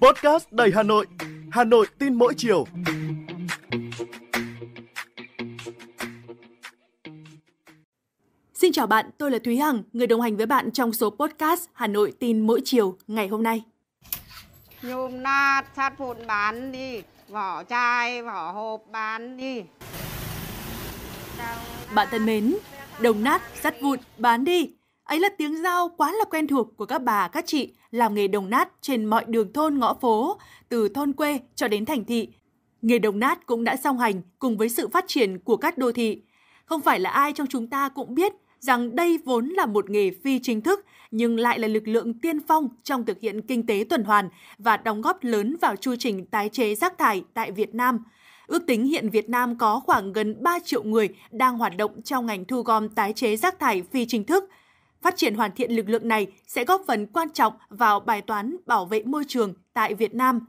Podcast đầy Hà Nội, Hà Nội tin mỗi chiều. Xin chào bạn, tôi là Thúy Hằng, người đồng hành với bạn trong số podcast Hà Nội tin mỗi chiều ngày hôm nay. Nhôm nát sát vụn, bán đi, vỏ chai, vỏ hộp bán đi. Bạn thân mến, đồng nát, sắt vụn, bán đi Ấy là tiếng dao quá là quen thuộc của các bà, các chị làm nghề đồng nát trên mọi đường thôn ngõ phố, từ thôn quê cho đến thành thị. Nghề đồng nát cũng đã song hành cùng với sự phát triển của các đô thị. Không phải là ai trong chúng ta cũng biết rằng đây vốn là một nghề phi chính thức nhưng lại là lực lượng tiên phong trong thực hiện kinh tế tuần hoàn và đóng góp lớn vào chu trình tái chế rác thải tại Việt Nam. Ước tính hiện Việt Nam có khoảng gần 3 triệu người đang hoạt động trong ngành thu gom tái chế rác thải phi chính thức – Phát triển hoàn thiện lực lượng này sẽ góp phần quan trọng vào bài toán bảo vệ môi trường tại Việt Nam.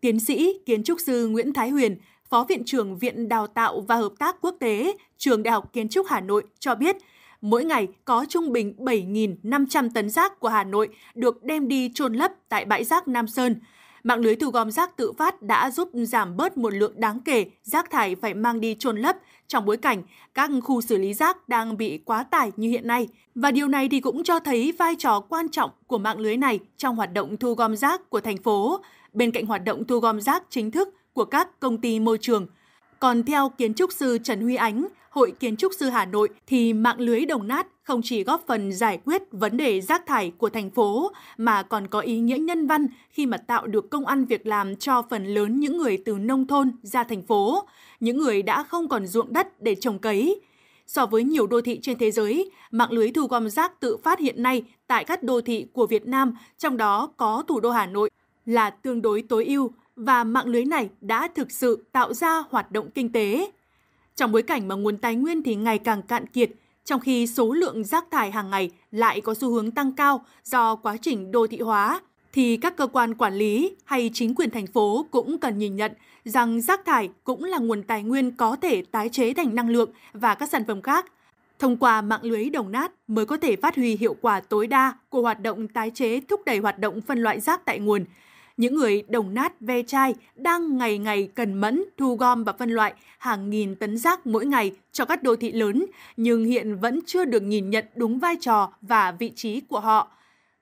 Tiến sĩ, kiến trúc sư Nguyễn Thái Huyền, Phó Viện trưởng Viện Đào tạo và Hợp tác Quốc tế, Trường Đại học Kiến trúc Hà Nội cho biết, mỗi ngày có trung bình 7.500 tấn rác của Hà Nội được đem đi trôn lấp tại bãi rác Nam Sơn – Mạng lưới thu gom rác tự phát đã giúp giảm bớt một lượng đáng kể rác thải phải mang đi chôn lấp trong bối cảnh các khu xử lý rác đang bị quá tải như hiện nay. Và điều này thì cũng cho thấy vai trò quan trọng của mạng lưới này trong hoạt động thu gom rác của thành phố, bên cạnh hoạt động thu gom rác chính thức của các công ty môi trường. Còn theo kiến trúc sư Trần Huy Ánh, Hội Kiến trúc sư Hà Nội thì mạng lưới Đồng Nát không chỉ góp phần giải quyết vấn đề rác thải của thành phố mà còn có ý nghĩa nhân văn khi mà tạo được công ăn việc làm cho phần lớn những người từ nông thôn ra thành phố, những người đã không còn ruộng đất để trồng cấy. So với nhiều đô thị trên thế giới, mạng lưới thu gom rác tự phát hiện nay tại các đô thị của Việt Nam, trong đó có thủ đô Hà Nội, là tương đối tối ưu và mạng lưới này đã thực sự tạo ra hoạt động kinh tế trong bối cảnh mà nguồn tài nguyên thì ngày càng cạn kiệt, trong khi số lượng rác thải hàng ngày lại có xu hướng tăng cao do quá trình đô thị hóa, thì các cơ quan quản lý hay chính quyền thành phố cũng cần nhìn nhận rằng rác thải cũng là nguồn tài nguyên có thể tái chế thành năng lượng và các sản phẩm khác. Thông qua mạng lưới đồng nát mới có thể phát huy hiệu quả tối đa của hoạt động tái chế thúc đẩy hoạt động phân loại rác tại nguồn, những người đồng nát ve chai đang ngày ngày cần mẫn thu gom và phân loại hàng nghìn tấn rác mỗi ngày cho các đô thị lớn, nhưng hiện vẫn chưa được nhìn nhận đúng vai trò và vị trí của họ.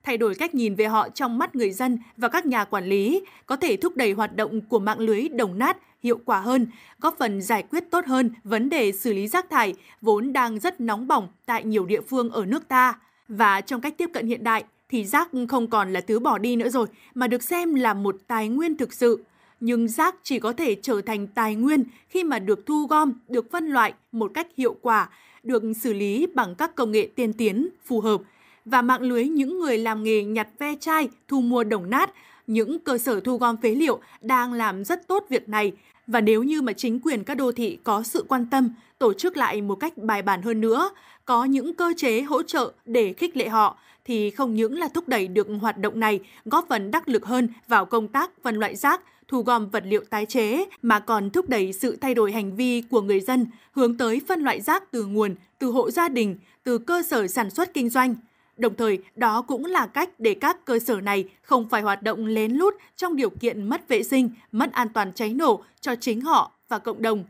Thay đổi cách nhìn về họ trong mắt người dân và các nhà quản lý có thể thúc đẩy hoạt động của mạng lưới đồng nát hiệu quả hơn, góp phần giải quyết tốt hơn vấn đề xử lý rác thải vốn đang rất nóng bỏng tại nhiều địa phương ở nước ta. Và trong cách tiếp cận hiện đại, thì rác không còn là thứ bỏ đi nữa rồi mà được xem là một tài nguyên thực sự. Nhưng rác chỉ có thể trở thành tài nguyên khi mà được thu gom, được phân loại một cách hiệu quả, được xử lý bằng các công nghệ tiên tiến, phù hợp. Và mạng lưới những người làm nghề nhặt ve chai, thu mua đồng nát, những cơ sở thu gom phế liệu đang làm rất tốt việc này. Và nếu như mà chính quyền các đô thị có sự quan tâm, tổ chức lại một cách bài bản hơn nữa, có những cơ chế hỗ trợ để khích lệ họ thì không những là thúc đẩy được hoạt động này, góp phần đắc lực hơn vào công tác phân loại rác, thu gom vật liệu tái chế mà còn thúc đẩy sự thay đổi hành vi của người dân hướng tới phân loại rác từ nguồn, từ hộ gia đình, từ cơ sở sản xuất kinh doanh. Đồng thời, đó cũng là cách để các cơ sở này không phải hoạt động lén lút trong điều kiện mất vệ sinh, mất an toàn cháy nổ cho chính họ và cộng đồng.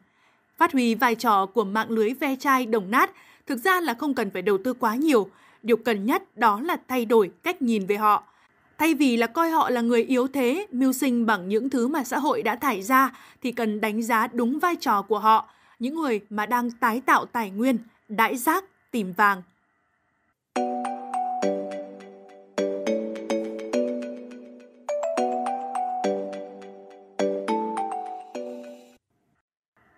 Phát huy vai trò của mạng lưới ve chai đồng nát, thực ra là không cần phải đầu tư quá nhiều. Điều cần nhất đó là thay đổi cách nhìn về họ. Thay vì là coi họ là người yếu thế, mưu sinh bằng những thứ mà xã hội đã thải ra, thì cần đánh giá đúng vai trò của họ, những người mà đang tái tạo tài nguyên, đãi rác, tìm vàng.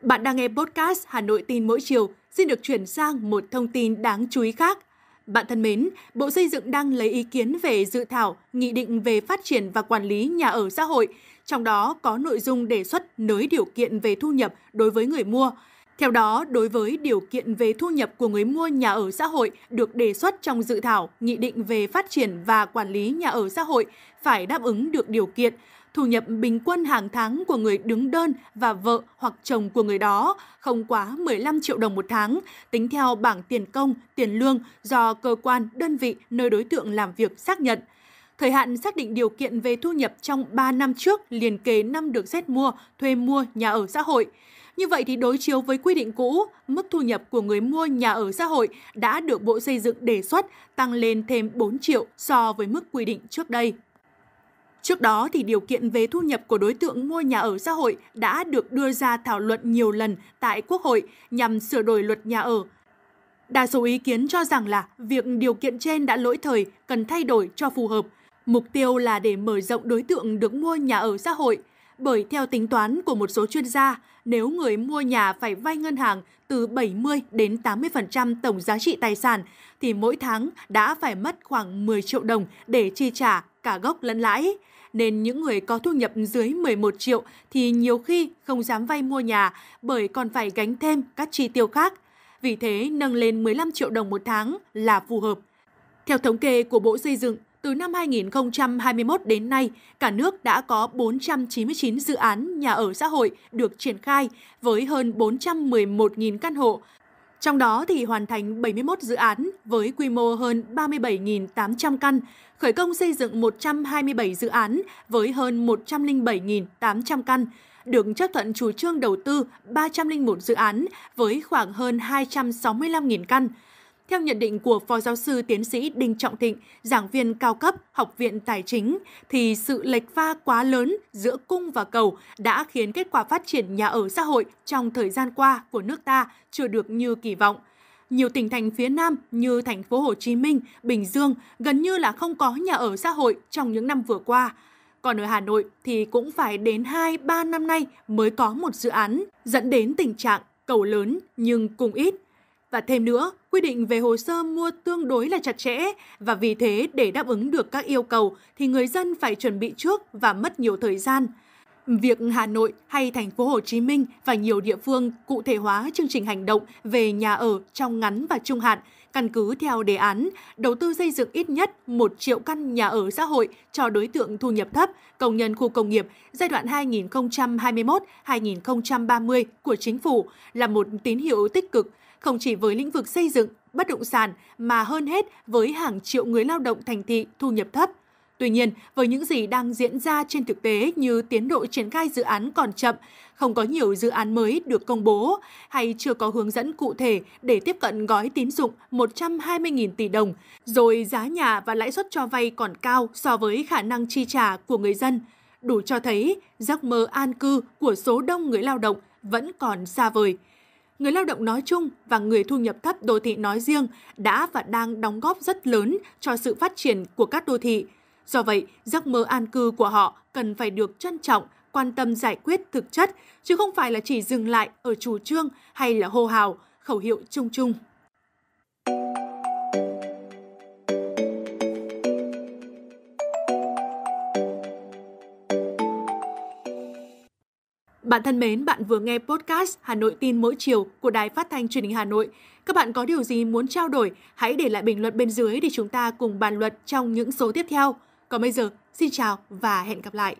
Bạn đang nghe podcast Hà Nội tin mỗi chiều xin được chuyển sang một thông tin đáng chú ý khác. Bạn thân mến, Bộ Xây dựng đang lấy ý kiến về dự thảo Nghị định về phát triển và quản lý nhà ở xã hội, trong đó có nội dung đề xuất nới điều kiện về thu nhập đối với người mua. Theo đó, đối với điều kiện về thu nhập của người mua nhà ở xã hội được đề xuất trong dự thảo Nghị định về phát triển và quản lý nhà ở xã hội phải đáp ứng được điều kiện thu nhập bình quân hàng tháng của người đứng đơn và vợ hoặc chồng của người đó không quá 15 triệu đồng một tháng, tính theo bảng tiền công, tiền lương do cơ quan, đơn vị nơi đối tượng làm việc xác nhận. Thời hạn xác định điều kiện về thu nhập trong 3 năm trước liền kề năm được xét mua, thuê mua nhà ở xã hội. Như vậy thì đối chiếu với quy định cũ, mức thu nhập của người mua nhà ở xã hội đã được Bộ Xây dựng đề xuất tăng lên thêm 4 triệu so với mức quy định trước đây. Trước đó, thì điều kiện về thu nhập của đối tượng mua nhà ở xã hội đã được đưa ra thảo luận nhiều lần tại Quốc hội nhằm sửa đổi luật nhà ở. Đa số ý kiến cho rằng là việc điều kiện trên đã lỗi thời, cần thay đổi cho phù hợp. Mục tiêu là để mở rộng đối tượng được mua nhà ở xã hội, bởi theo tính toán của một số chuyên gia, nếu người mua nhà phải vay ngân hàng từ 70 đến 80% tổng giá trị tài sản thì mỗi tháng đã phải mất khoảng 10 triệu đồng để chi trả cả gốc lẫn lãi nên những người có thu nhập dưới 11 triệu thì nhiều khi không dám vay mua nhà bởi còn phải gánh thêm các chi tiêu khác. Vì thế, nâng lên 15 triệu đồng một tháng là phù hợp. Theo thống kê của Bộ Xây dựng, từ năm 2021 đến nay, cả nước đã có 499 dự án nhà ở xã hội được triển khai với hơn 411.000 căn hộ trong đó thì hoàn thành 71 dự án với quy mô hơn 37.800 căn, khởi công xây dựng 127 dự án với hơn 107.800 căn, được chấp thuận chủ trương đầu tư 301 dự án với khoảng hơn 265.000 căn. Theo nhận định của Phó Giáo sư Tiến sĩ Đinh Trọng Thịnh, giảng viên cao cấp Học viện Tài chính, thì sự lệch pha quá lớn giữa cung và cầu đã khiến kết quả phát triển nhà ở xã hội trong thời gian qua của nước ta chưa được như kỳ vọng nhiều tỉnh thành phía Nam như thành phố Hồ Chí Minh, Bình Dương gần như là không có nhà ở xã hội trong những năm vừa qua. Còn ở Hà Nội thì cũng phải đến 2-3 năm nay mới có một dự án, dẫn đến tình trạng cầu lớn nhưng cùng ít. Và thêm nữa, quy định về hồ sơ mua tương đối là chặt chẽ và vì thế để đáp ứng được các yêu cầu thì người dân phải chuẩn bị trước và mất nhiều thời gian. Việc Hà Nội hay thành phố Hồ Chí Minh và nhiều địa phương cụ thể hóa chương trình hành động về nhà ở trong ngắn và trung hạn, căn cứ theo đề án đầu tư xây dựng ít nhất 1 triệu căn nhà ở xã hội cho đối tượng thu nhập thấp, công nhân khu công nghiệp giai đoạn 2021-2030 của chính phủ là một tín hiệu tích cực không chỉ với lĩnh vực xây dựng, bất động sản mà hơn hết với hàng triệu người lao động thành thị thu nhập thấp. Tuy nhiên, với những gì đang diễn ra trên thực tế như tiến độ triển khai dự án còn chậm, không có nhiều dự án mới được công bố hay chưa có hướng dẫn cụ thể để tiếp cận gói tín dụng 120.000 tỷ đồng, rồi giá nhà và lãi suất cho vay còn cao so với khả năng chi trả của người dân, đủ cho thấy giấc mơ an cư của số đông người lao động vẫn còn xa vời người lao động nói chung và người thu nhập thấp đô thị nói riêng đã và đang đóng góp rất lớn cho sự phát triển của các đô thị. Do vậy, giấc mơ an cư của họ cần phải được trân trọng, quan tâm giải quyết thực chất, chứ không phải là chỉ dừng lại ở chủ trương hay là hô hào, khẩu hiệu chung chung. Bạn thân mến, bạn vừa nghe podcast Hà Nội tin mỗi chiều của Đài Phát thanh Truyền hình Hà Nội. Các bạn có điều gì muốn trao đổi? Hãy để lại bình luận bên dưới để chúng ta cùng bàn luận trong những số tiếp theo. Còn bây giờ, xin chào và hẹn gặp lại.